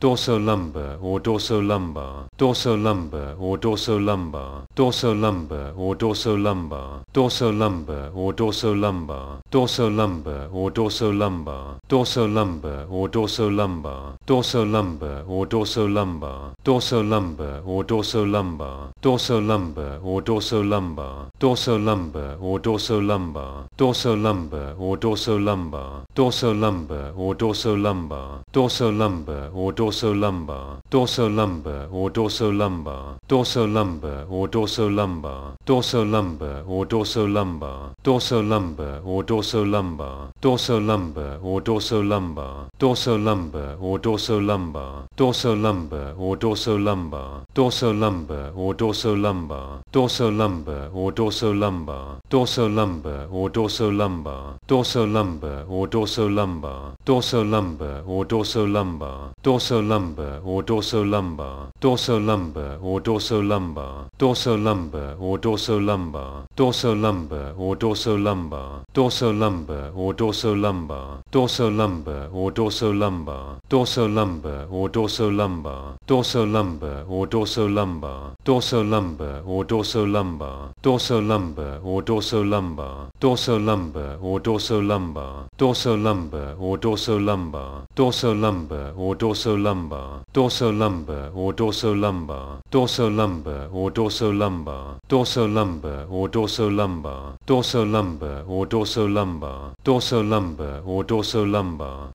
dorsolumbar or dorsolumbar, dorsolumbar or dorsolumbar, dorsolumbar or dorsolumbar, dorsolumbar or dorsolumbar, dorsolumbar or dorsolumbar, dorsolumbar or dorsolumbar, dorsolumbar or dorsolumbar, dorsolumbar or dorsolumbar, dorsolumbar or dorsolumbar, dorsolumbar or dorsolumbar, dorsolumbar or dorsolumbar, dorsolumbar or dorsolumbar, dorsolumbar or dorsolumbar, dorsolumbar or dorsolumbar, dorsolumbar or dorsolumbar, dorsolumbar, dorsolumbar or dorsolumbar, dorsolumbar or dorsolumbar, dorsolumbar or dorsolumbar, dorsolumbar or dorsolumbar, dorsolumbar or dorsolumbar, dorsolumbar or dorsolumbar, dorsolumbar or dorsolumbar, dorsolumbar or dorsolumbar, dorsolumbar or dorsolumbar, dorsolumbar or dorsolumbar, dorsolumbar or dorsolumbar, dorsolumbar or dorsolumbar, dorsolumbar dorsolumbar or dorsolumbar, dorsolumbar or dorsolumbar, dorsolumbar or dorsolumbar, dorsolumbar or dorsolumbar, dorsolumbar or dorsolumbar, dorsolumbar or dorsolumbar, dorsolumbar or dorsolumbar, dorsolumbar or dorsolumbar, dorsolumbar or dorsolumbar, dorsolumbar or dorsolumbar, dorsolumbar or dorsolumbar, dorsolumbar or dorsolumbar, dorsolumbar or dorsolumbar, dorsolumbar, dorsolumbar or dorsolumbar, dorsolumbar or dorsolumbar, dorsolumbar or dorsolumbar,